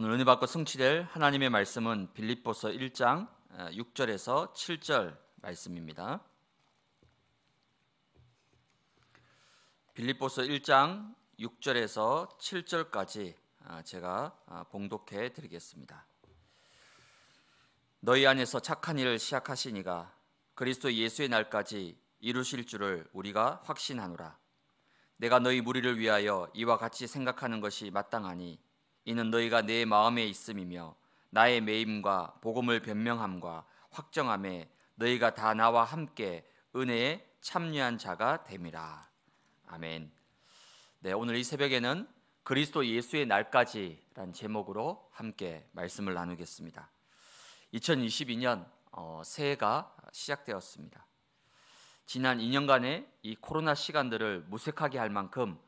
오늘 은혜 받고 성취될 하나님의 말씀은 빌립보서 1장 6절에서 7절 말씀입니다. 빌립보서 1장 6절에서 7절까지 아, 제가 아, 봉독해 드리겠습니다. 너희 안에서 착한 일을 시작하시니가 그리스도 예수의 날까지 이루실 줄을 우리가 확신하노라. 내가 너희 무리를 위하여 이와 같이 생각하는 것이 마땅하니 이는 너희가 내 마음에 있음이며 나의 매임과 복음을 변명함과 확정함에 너희가 다 나와 함께 은혜에 참여한 자가 됨이라. 아멘. 네, 오늘 이 새벽에는 그리스도 예수의 날까지란 제목으로 함께 말씀을 나누겠습니다. 2022년 어, 새해가 시작되었습니다. 지난 2년간의 이 코로나 시간들을 무색하게 할 만큼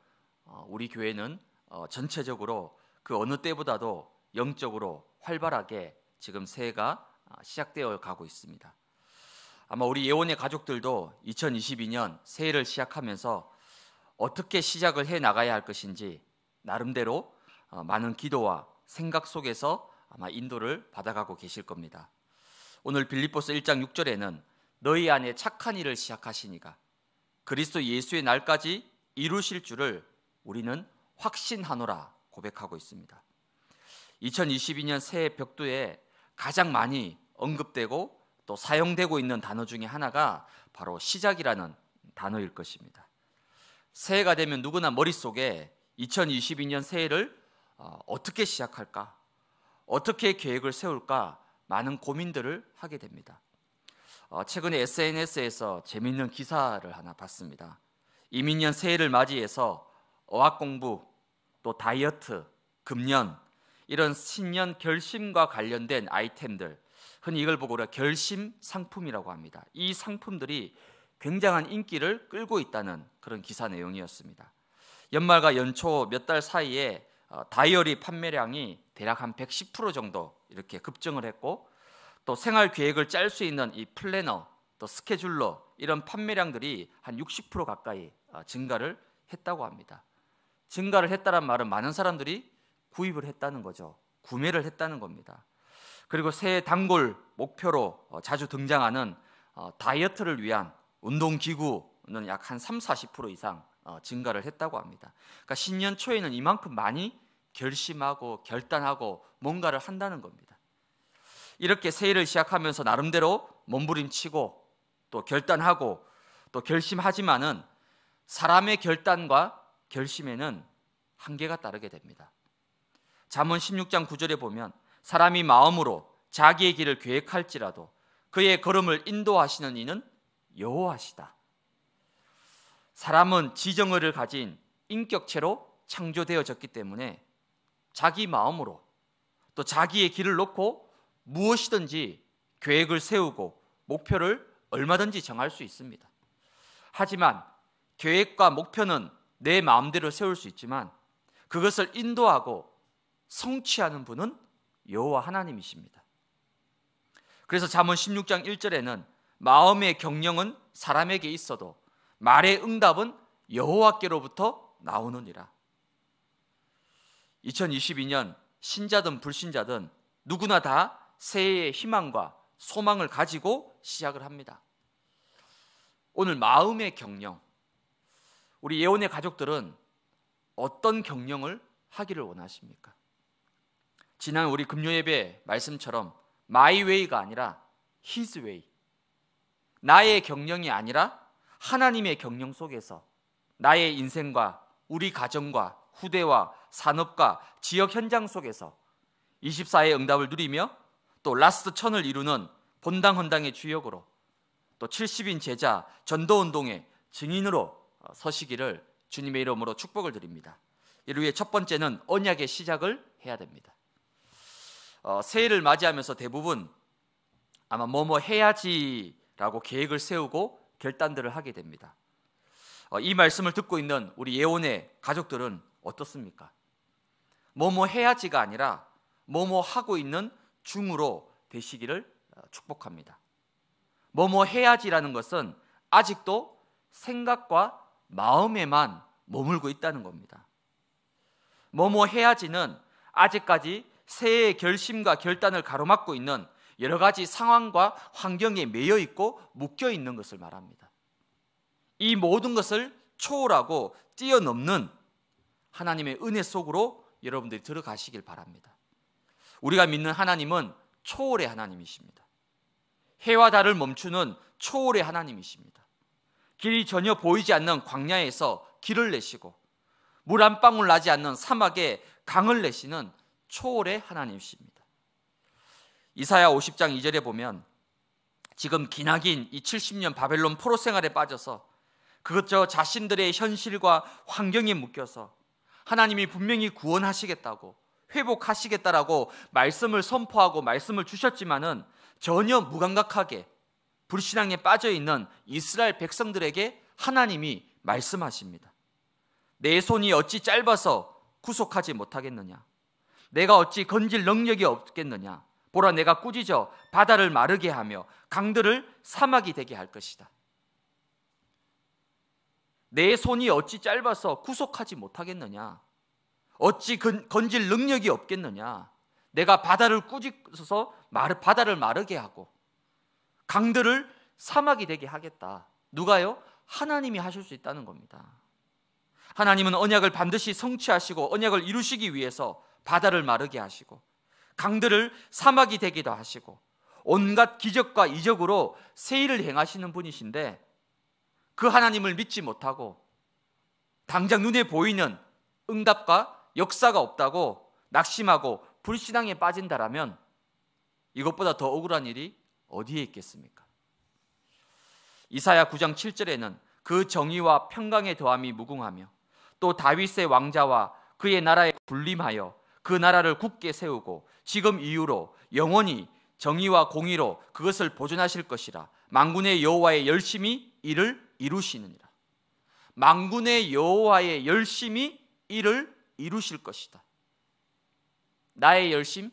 어, 우리 교회는 어, 전체적으로 그 어느 때보다도 영적으로 활발하게 지금 새해가 아, 시작되어 가고 있습니다. 아마 우리 예원의 가족들도 2022년 새해를 시작하면서 어떻게 시작을 해 나가야 할 것인지 나름대로 어, 많은 기도와 생각 속에서 아마 인도를 받아가고 계실 겁니다. 오늘 빌립보스 1장 6절에는 너희 안에 착한 일을 시작하시니가 그리스도 예수의 날까지 이루실 줄을 우리는 확신하노라 고백하고 있습니다. 2022년 새해 벽두에 가장 많이 언급되고 또 사용되고 있는 단어 중에 하나가 바로 시작이라는 단어일 것입니다. 새해가 되면 누구나 머릿속에 2022년 새해를 어, 어떻게 시작할까? 어떻게 계획을 세울까? 많은 고민들을 하게 됩니다. 어, 최근에 SNS에서 재밌는 기사를 하나 봤습니다. 이민년 새해를 맞이해서 어학 공부, 또 다이어트, 금년 이런 신년 결심과 관련된 아이템들 흔히 이걸 보고 우리가 결심 상품이라고 합니다. 이 상품들이 굉장한 인기를 끌고 있다는 그런 기사 내용이었습니다. 연말과 연초 몇 달 사이에 어, 다이어리 판매량이 대략 한 110% 정도 이렇게 급증을 했고 또 생활 계획을 짤 수 있는 이 플래너 또 스케줄러 이런 판매량들이 한 60% 가까이 어, 증가를 했다고 합니다. 증가를 했다는 말은 많은 사람들이 구입을 했다는 거죠. 구매를 했다는 겁니다. 그리고 새 단골 목표로 어, 자주 등장하는 어, 다이어트를 위한 운동기구는 약 한 3, 40% 이상 어, 증가를 했다고 합니다. 그러니까 신년 초에는 이만큼 많이 결심하고 결단하고 뭔가를 한다는 겁니다. 이렇게 새해를 시작하면서 나름대로 몸부림치고 또 결단하고 또 결심하지만은 사람의 결단과 결심에는 한계가 따르게 됩니다. 잠언 16장 9절에 보면 사람이 마음으로 자기의 길을 계획할지라도 그의 걸음을 인도하시는 이는 여호와시다. 사람은 지정을 가진 인격체로 창조되어졌기 때문에 자기 마음으로 또 자기의 길을 놓고 무엇이든지 계획을 세우고 목표를 얼마든지 정할 수 있습니다. 하지만 계획과 목표는 내 마음대로 세울 수 있지만 그것을 인도하고 성취하는 분은 여호와 하나님이십니다. 그래서 잠언 16장 1절에는 마음의 경영은 사람에게 있어도 말의 응답은 여호와께로부터 나오느니라. 2022년 신자든 불신자든 누구나 다 새해의 희망과 소망을 가지고 시작을 합니다. 오늘 마음의 경영 우리 예원의 가족들은 어떤 경영을 하기를 원하십니까? 지난 우리 금요 예배 말씀처럼 마이웨이가 아니라 히즈웨이 나의 경영이 아니라 하나님의 경영 속에서 나의 인생과 우리 가정과 후대와 산업과 지역 현장 속에서 24의 응답을 누리며 또 라스트 천을 이루는 본당 헌당의 주역으로 또 70인 제자 전도 운동의 증인으로 어, 서시기를 주님의 이름으로 축복을 드립니다. 이를 위해 첫 번째는 언약의 시작을 해야 됩니다. 어, 새해를 맞이하면서 대부분 아마 뭐뭐 해야지라고 계획을 세우고 결단들을 하게 됩니다. 어, 이 말씀을 듣고 있는 우리 예원의 가족들은 어떻습니까? 뭐뭐 해야지가 아니라 뭐뭐 하고 있는 중으로 되시기를 어, 축복합니다. 뭐뭐 해야지라는 것은 아직도 생각과 마음에만 머물고 있다는 겁니다. 뭐뭐 해야지는 아직까지 새해의 결심과 결단을 가로막고 있는 여러 가지 상황과 환경에 매여 있고 묶여 있는 것을 말합니다. 이 모든 것을 초월하고 뛰어넘는 하나님의 은혜 속으로 여러분들이 들어가시길 바랍니다. 우리가 믿는 하나님은 초월의 하나님이십니다. 해와 달을 멈추는 초월의 하나님이십니다. 길이 전혀 보이지 않는 광야에서 길을 내시고 물 한 방울 나지 않는 사막에 강을 내시는 초월의 하나님이십니다. 이사야 50장 2절에 보면 지금 기나긴 이 70년 바벨론 포로 생활에 빠져서 그것저 자신들의 현실과 환경에 묶여서 하나님이 분명히 구원하시겠다고 회복하시겠다라고 말씀을 선포하고 말씀을 주셨지만은 전혀 무감각하게 불신앙에 빠져 있는 이스라엘 백성들에게 하나님이 말씀하십니다. 내 손이 어찌 짧아서 구속하지 못하겠느냐? 내가 어찌 건질 능력이 없겠느냐? 보라 내가 꾸짖어 바다를 마르게 하며 강들을 사막이 되게 할 것이다. 내 손이 어찌 짧아서 구속하지 못하겠느냐? 어찌 건, 건질 능력이 없겠느냐? 내가 바다를 꾸짖어서 마르, 바다를 마르게 하고 강들을 사막이 되게 하겠다. 누가요? 하나님이 하실 수 있다는 겁니다. 하나님은 언약을 반드시 성취하시고 언약을 이루시기 위해서 바다를 마르게 하시고 강들을 사막이 되기도 하시고 온갖 기적과 이적으로 세일을 행하시는 분이신데 그 하나님을 믿지 못하고 당장 눈에 보이는 응답과 역사가 없다고 낙심하고 불신앙에 빠진다라면 이것보다 더 억울한 일이 어디에 있겠습니까? 이사야 9장 7절에는 그 정의와 평강의 더함이 무궁하며 또 다윗의 왕자와 그의 나라에 군림하여 그 나라를 굳게 세우고 지금 이후로 영원히 정의와 공의로 그것을 보존하실 것이라 만군의 여호와의 열심히 이를 이루시느니라 만군의 여호와의 열심히 이를 이루실 것이다 나의 열심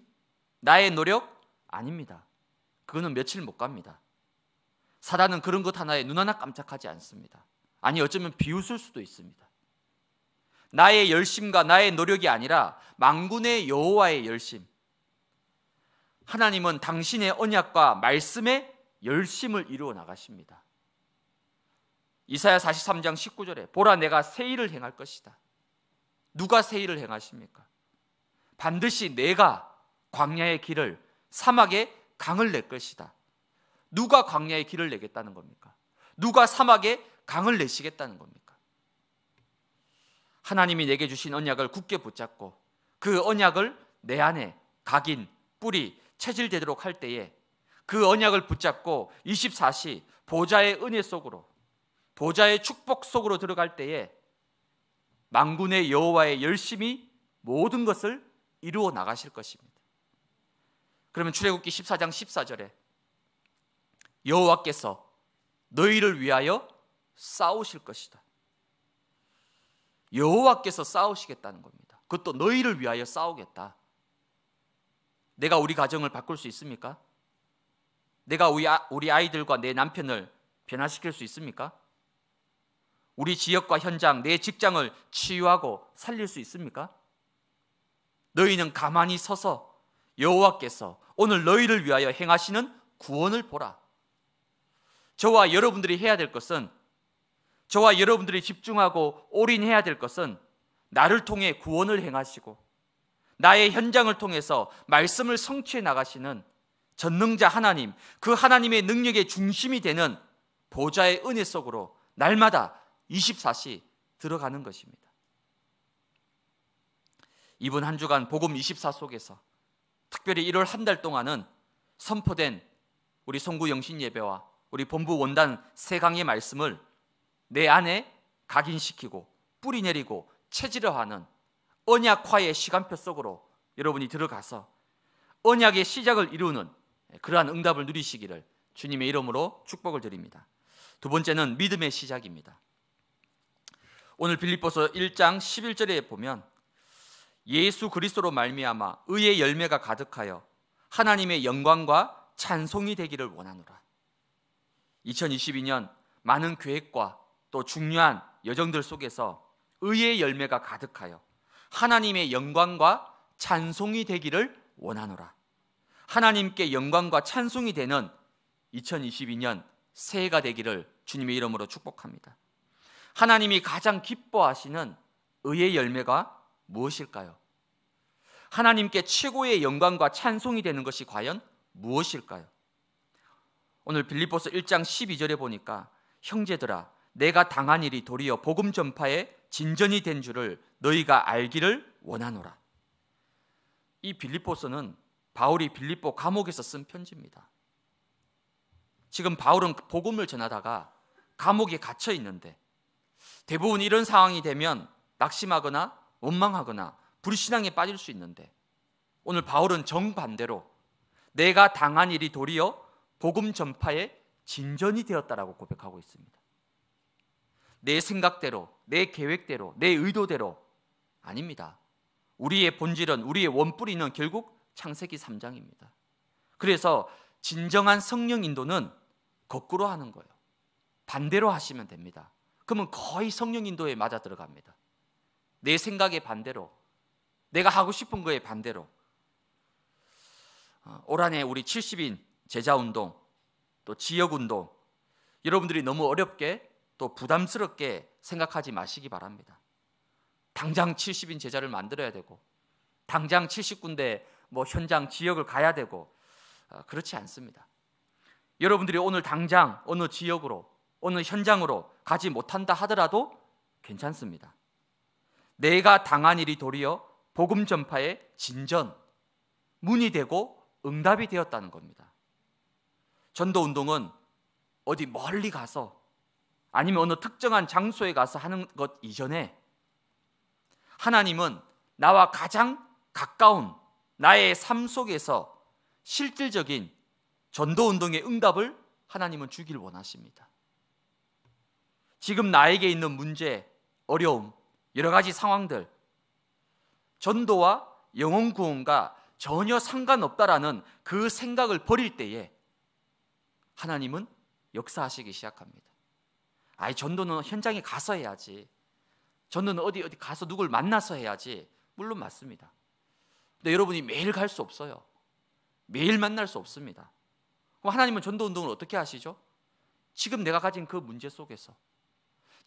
나의 노력 아닙니다 그거는 며칠 못 갑니다. 사단은 그런 것 하나에 눈 하나 깜짝하지 않습니다. 아니 어쩌면 비웃을 수도 있습니다. 나의 열심과 나의 노력이 아니라 망군의 여호와의 열심. 하나님은 당신의 언약과 말씀의 열심을 이루어 나가십니다. 이사야 43장 19절에 보라 내가 새 일을 행할 것이다. 누가 새 일을 행하십니까? 반드시 내가 광야의 길을 사막의 강을 낼 것이다. 누가 광야에 길을 내겠다는 겁니까? 누가 사막에 강을 내시겠다는 겁니까? 하나님이 내게 주신 언약을 굳게 붙잡고 그 언약을 내 안에 각인, 뿌리, 체질되도록 할 때에 그 언약을 붙잡고 24시 보좌의 은혜 속으로 보좌의 축복 속으로 들어갈 때에 망군의 여호와의 열심히 모든 것을 이루어 나가실 것입니다. 그러면 출애굽기 14장 14절에 여호와께서 너희를 위하여 싸우실 것이다. 여호와께서 싸우시겠다는 겁니다. 그것도 너희를 위하여 싸우겠다. 내가 우리 가정을 바꿀 수 있습니까? 내가 우리, 아, 우리 아이들과 내 남편을 변화시킬 수 있습니까? 우리 지역과 현장, 내 직장을 치유하고 살릴 수 있습니까? 너희는 가만히 서서 여호와께서 오늘 너희를 위하여 행하시는 구원을 보라. 저와 여러분들이 해야 될 것은 저와 여러분들이 집중하고 올인해야 될 것은 나를 통해 구원을 행하시고 나의 현장을 통해서 말씀을 성취해 나가시는 전능자 하나님, 그 하나님의 능력의 중심이 되는 보좌의 은혜 속으로 날마다 24시 들어가는 것입니다. 이번 한 주간 복음 24 속에서 특별히 1월 한 달 동안은 선포된 우리 송구 영신 예배와 우리 본부 원단 세 강의 말씀을 내 안에 각인시키고 뿌리 내리고 체질화하는 언약화의 시간표 속으로 여러분이 들어가서 언약의 시작을 이루는 그러한 응답을 누리시기를 주님의 이름으로 축복을 드립니다. 두 번째는 믿음의 시작입니다. 오늘 빌립보서 1장 11절에 보면 예수 그리스도로 말미암아 의의 열매가 가득하여 하나님의 영광과 찬송이 되기를 원하노라. 2022년 많은 계획과 또 중요한 여정들 속에서 의의 열매가 가득하여 하나님의 영광과 찬송이 되기를 원하노라. 하나님께 영광과 찬송이 되는 2022년 새해가 되기를 주님의 이름으로 축복합니다. 하나님이 가장 기뻐하시는 의의 열매가 무엇일까요? 하나님께 최고의 영광과 찬송이 되는 것이 과연 무엇일까요? 오늘 빌립보서 1장 12절에 보니까 형제들아 내가 당한 일이 도리어 복음 전파에 진전이 된 줄을 너희가 알기를 원하노라. 이 빌립보서는 바울이 빌립보 감옥에서 쓴 편지입니다. 지금 바울은 복음을 전하다가 감옥에 갇혀 있는데 대부분 이런 상황이 되면 낙심하거나 원망하거나 불신앙에 빠질 수 있는데 오늘 바울은 정반대로 내가 당한 일이 도리어 복음 전파의 진전이 되었다라고 고백하고 있습니다. 내 생각대로, 내 계획대로, 내 의도대로 아닙니다. 우리의 본질은 우리의 원뿌리는 결국 창세기 3장입니다. 그래서 진정한 성령 인도는 거꾸로 하는 거예요. 반대로 하시면 됩니다. 그러면 거의 성령 인도에 맞아 들어갑니다. 내 생각의 반대로, 내가 하고 싶은 거에 반대로. 어, 올 한해 우리 70인 제자운동, 또 지역운동, 여러분들이 너무 어렵게 또 부담스럽게 생각하지 마시기 바랍니다. 당장 70인 제자를 만들어야 되고, 당장 70군데 뭐 현장 지역을 가야 되고, 어, 그렇지 않습니다. 여러분들이 오늘 당장 어느 지역으로, 어느 현장으로 가지 못한다 하더라도 괜찮습니다. 내가 당한 일이 도리어 복음 전파의 진전, 문이 되고 응답이 되었다는 겁니다. 전도 운동은 어디 멀리 가서 아니면 어느 특정한 장소에 가서 하는 것 이전에 하나님은 나와 가장 가까운 나의 삶 속에서 실질적인 전도 운동의 응답을 하나님은 주길 원하십니다. 지금 나에게 있는 문제, 어려움, 여러 가지 상황들 전도와 영혼 구원과 전혀 상관없다라는 그 생각을 버릴 때에 하나님은 역사하시기 시작합니다. 아이 전도는 현장에 가서 해야지. 전도는 어디 어디 가서 누굴 만나서 해야지. 물론 맞습니다. 근데 여러분이 매일 갈 수 없어요. 매일 만날 수 없습니다. 그럼 하나님은 전도 운동을 어떻게 하시죠? 지금 내가 가진 그 문제 속에서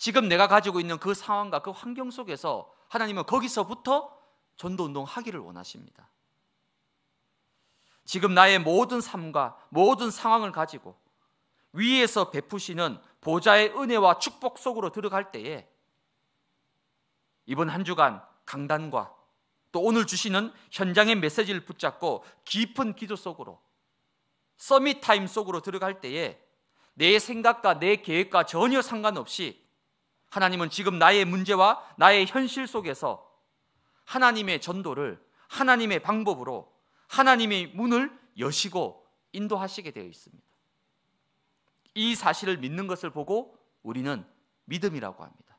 지금 내가 가지고 있는 그 상황과 그 환경 속에서 하나님은 거기서부터 전도 운동 하기를 원하십니다. 지금 나의 모든 삶과 모든 상황을 가지고 위에서 베푸시는 보좌의 은혜와 축복 속으로 들어갈 때에 이번 한 주간 강단과 또 오늘 주시는 현장의 메시지를 붙잡고 깊은 기도 속으로 서밋 타임 속으로 들어갈 때에 내 생각과 내 계획과 전혀 상관없이 하나님은 지금 나의 문제와 나의 현실 속에서 하나님의 전도를 하나님의 방법으로 하나님의 문을 여시고 인도하시게 되어 있습니다. 이 사실을 믿는 것을 보고 우리는 믿음이라고 합니다.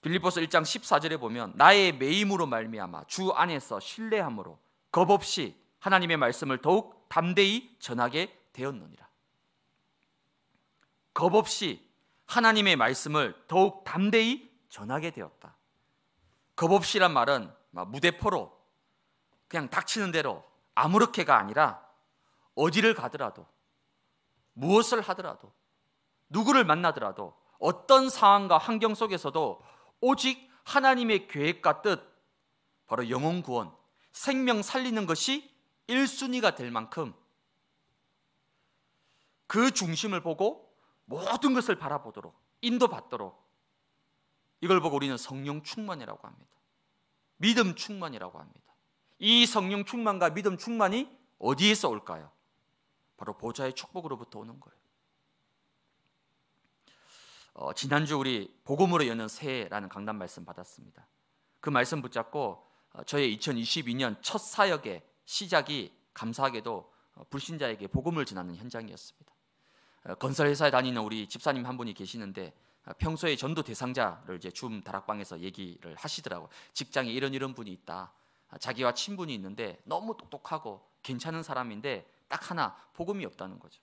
빌립보서 1장 14절에 보면 나의 매임으로 말미암아 주 안에서 신뢰함으로 겁 없이 하나님의 말씀을 더욱 담대히 전하게 되었느니라. 겁 없이 하나님의 말씀을 더욱 담대히 전하게 되었다. 겁없이란 말은 무대포로 그냥 닥치는 대로 아무렇게가 아니라 어디를 가더라도 무엇을 하더라도 누구를 만나더라도 어떤 상황과 환경 속에서도 오직 하나님의 계획과 뜻 바로 영혼 구원 생명 살리는 것이 1순위가 될 만큼 그 중심을 보고 모든 것을 바라보도록 인도받도록 이걸 보고 우리는 성령 충만이라고 합니다. 믿음 충만이라고 합니다. 이 성령 충만과 믿음 충만이 어디에서 올까요? 바로 보좌의 축복으로부터 오는 거예요. 어, 지난주 우리 복음으로 여는 새해라는 강단 말씀 받았습니다. 그 말씀 붙잡고 어, 저의 2022년 첫 사역의 시작이 감사하게도 어, 불신자에게 복음을 전하는 현장이었습니다. 어, 건설 회사에 다니는 우리 집사님 한 분이 계시는데 어, 평소에 전도 대상자를 이제 줌 다락방에서 얘기를 하시더라고. 직장에 이런 이런 분이 있다. 아, 자기와 친분이 있는데 너무 똑똑하고 괜찮은 사람인데 딱 하나 복음이 없다는 거죠.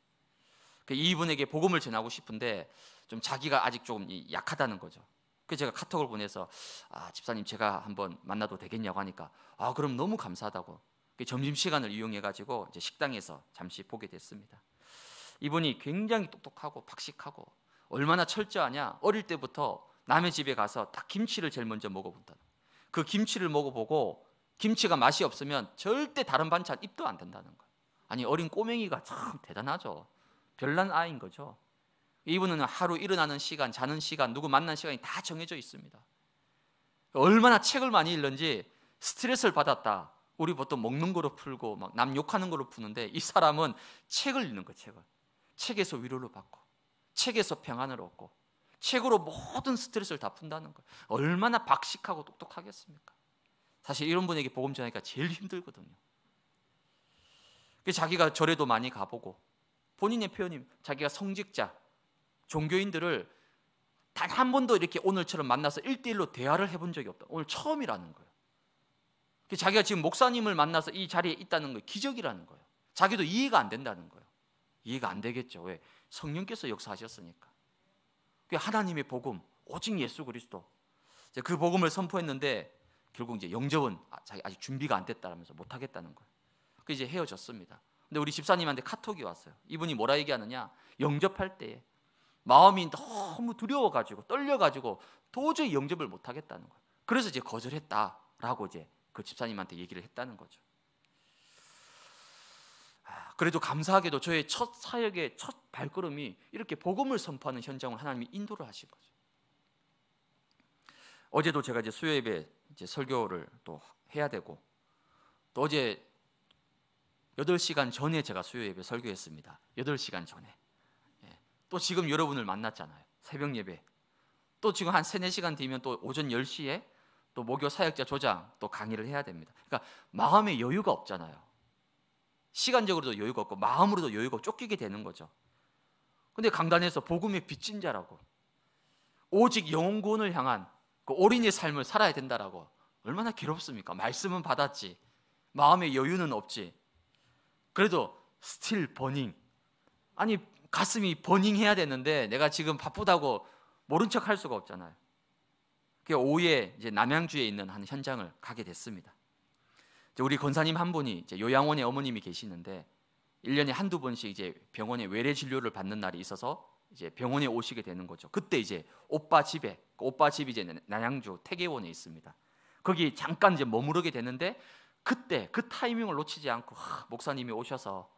그 이분에게 복음을 전하고 싶은데 좀 자기가 아직 조금 약하다는 거죠. 그 제가 카톡을 보내서 아, 집사님 제가 한번 만나도 되겠냐고 하니까 아 그럼 너무 감사하다고 그 점심 시간을 이용해 가지고 이제 식당에서 잠시 보게 됐습니다. 이분이 굉장히 똑똑하고 박식하고 얼마나 철저하냐. 어릴 때부터 남의 집에 가서 딱 김치를 제일 먼저 먹어본다. 그 김치를 먹어보고 김치가 맛이 없으면 절대 다른 반찬 입도 안 된다는 거 아니 어린 꼬맹이가 참 대단하죠. 별난 아이인 거죠. 이분은 하루 일어나는 시간, 자는 시간, 누구 만난 시간이 다 정해져 있습니다. 얼마나 책을 많이 읽는지 스트레스를 받았다. 우리 보통 먹는 거로 풀고 막 남 욕하는 거로 푸는데 이 사람은 책을 읽는 거예요 책을. 책에서 위로를 받고 책에서 평안을 얻고 책으로 모든 스트레스를 다 푼다는 거예요. 얼마나 박식하고 똑똑하겠습니까? 사실 이런 분에게 복음 전하니까 제일 힘들거든요. 그 자기가 절에도 많이 가보고 본인의 표현이 자기가 성직자 종교인들을 단 한 번도 이렇게 오늘처럼 만나서 일대일로 대화를 해본 적이 없다. 오늘 처음이라는 거예요. 그 자기가 지금 목사님을 만나서 이 자리에 있다는 거 기적이라는 거예요. 자기도 이해가 안 된다는 거예요. 이해가 안 되겠죠. 왜? 성령께서 역사하셨으니까. 그 하나님의 복음, 오직 예수 그리스도. 그 복음을 선포했는데 결국 이제 영접은 아, 아직 준비가 안 됐다면서 못 하겠다는 거예요. 그 이제 헤어졌습니다. 근데 우리 집사님한테 카톡이 왔어요. 이분이 뭐라 얘기하느냐? 영접할 때 마음이 너무 두려워 가지고 떨려 가지고 도저히 영접을 못 하겠다는 거예요. 그래서 이제 거절했다라고 이제 그 집사님한테 얘기를 했다는 거죠. 그래도 감사하게도 저의 첫 사역의 첫 발걸음이 이렇게 복음을 선포하는 현장을 하나님이 인도를 하신 거죠. 어제도 제가 이제 수요 예배 이제 설교를 또 해야 되고 또 어제 8시간 전에 제가 수요 예배 설교했습니다. 8시간 전에. 예. 또 지금 여러분을 만났잖아요. 새벽 예배. 또 지금 한 3, 4시간 뒤면 또 오전 10시에 또 목요 사역자 조장 또 강의를 해야 됩니다. 그러니까 마음의 여유가 없잖아요. 시간적으로도 여유가 없고 마음으로도 여유가 쫓기게 되는 거죠. 근데 강단에서 복음의 빚진 자라고 오직 영혼군을 향한 그 어린이 의 삶을 살아야 된다라고 얼마나 괴롭습니까? 말씀은 받았지 마음의 여유는 없지 그래도 스틸 버닝 아니 가슴이 버닝해야 되는데 내가 지금 바쁘다고 모른 척할 수가 없잖아요. 그 오후에 이제 남양주에 있는 한 현장을 가게 됐습니다. 우리 권사님 한 분이 이제 요양원에 어머님이 계시는데 1년에 한두 번씩 이제 병원에 외래 진료를 받는 날이 있어서 이제 병원에 오시게 되는 거죠. 그때 이제 오빠 집에 그 오빠 집이 이제 난양주 태계원에 있습니다. 거기 잠깐 이제 머무르게 되는데 그때 그 타이밍을 놓치지 않고 하, 목사님이 오셔서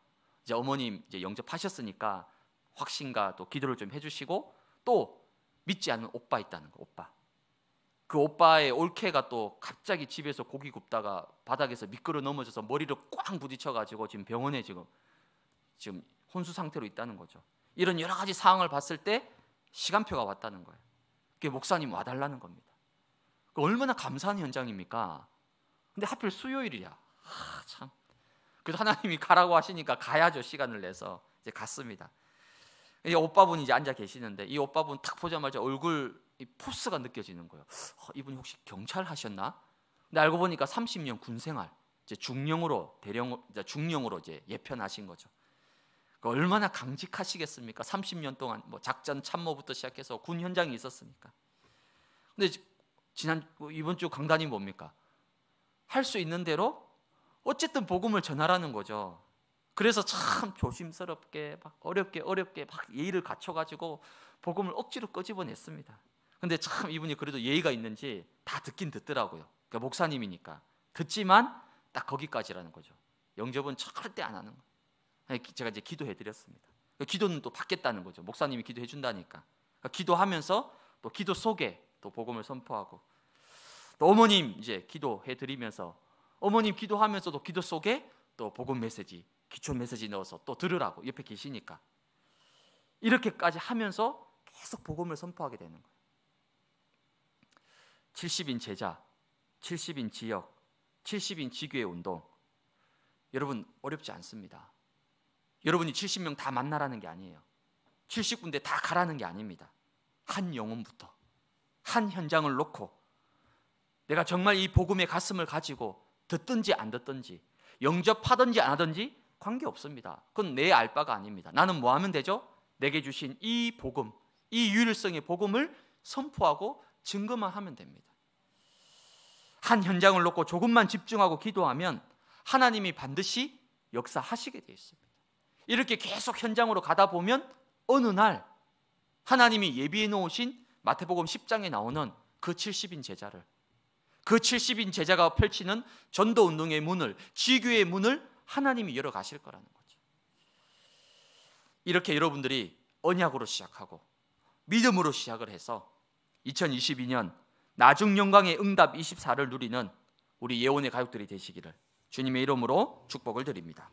이제 어머님 이제 영접하셨으니까 확신과 또 기도를 좀 해주시고 또 믿지 않는 오빠 있다는 거 오빠 그 오빠의 올케가 또 갑자기 집에서 고기 굽다가 바닥에서 미끄러 넘어져서 머리를 꽝 부딪혀가지고 지금 병원에 지금 지금 혼수 상태로 있다는 거죠. 이런 여러 가지 상황을 봤을 때 시간표가 왔다는 거예요. 그게 목사님 와달라는 겁니다. 그 얼마나 감사한 현장입니까? 근데 하필 수요일이야. 아, 참. 그래서 하나님이 가라고 하시니까 가야죠. 시간을 내서 이제 갔습니다. 이 오빠분이 이제 앉아 계시는데 이 오빠분 탁 보자마자 얼굴 이 포스가 느껴지는 거예요. 어, 이분이 혹시 경찰 하셨나? 근데 알고 보니까 30년 군 생활, 이제 중령으로 대령 중령으로 이제 예편하신 거죠. 그 얼마나 강직하시겠습니까? 30년 동안 뭐 작전 참모부터 시작해서 군 현장에 있었으니까. 근데 지난 이번 주 강단이 뭡니까? 할 수 있는 대로 어쨌든 복음을 전하라는 거죠. 그래서 참 조심스럽게 막 어렵게 어렵게 막 예의를 갖춰 가지고 복음을 억지로 끄집어냈습니다. 근데 참 이분이 그래도 예의가 있는지 다 듣긴 듣더라고요. 그러니까 목사님이니까 듣지만 딱 거기까지라는 거죠. 영접은 절대 안 하는 거. 제가 이제 기도해 드렸습니다. 그러니까 기도는 또 받겠다는 거죠. 목사님이 기도해 준다니까. 그러니까 기도하면서 또 기도 속에 또 복음을 선포하고 또 어머님 이제 기도해 드리면서 어머님 기도하면서도 기도 속에 또 복음 메시지 기초 메시지 넣어서 또 들으라고 옆에 계시니까 이렇게까지 하면서 계속 복음을 선포하게 되는 거예요. 70인 제자, 70인 지역, 70인 지교의 운동. 여러분, 어렵지 않습니다. 여러분이 70명 다 만나라는 게 아니에요. 70군데 다 가라는 게 아닙니다. 한 영혼부터, 한 현장을 놓고, 내가 정말 이 복음의 가슴을 가지고 듣든지 안 듣든지, 영접하든지 안 하든지 관계 없습니다. 그건 내 알바가 아닙니다. 나는 뭐 하면 되죠? 내게 주신 이 복음, 이 유일성의 복음을 선포하고 증거만 하면 됩니다. 한 현장을 놓고 조금만 집중하고 기도하면 하나님이 반드시 역사하시게 되어 있습니다. 이렇게 계속 현장으로 가다 보면 어느 날 하나님이 예비해 놓으신 마태복음 10장에 나오는 그 70인 제자를 그 70인 제자가 펼치는 전도 운동의 문을 지교의 문을 하나님이 열어 가실 거라는 거죠. 이렇게 여러분들이 언약으로 시작하고 믿음으로 시작을 해서 2022년 나중 영광의 응답 24를 누리는 우리 예원의 가족들이 되시기를 주님의 이름으로 축복을 드립니다.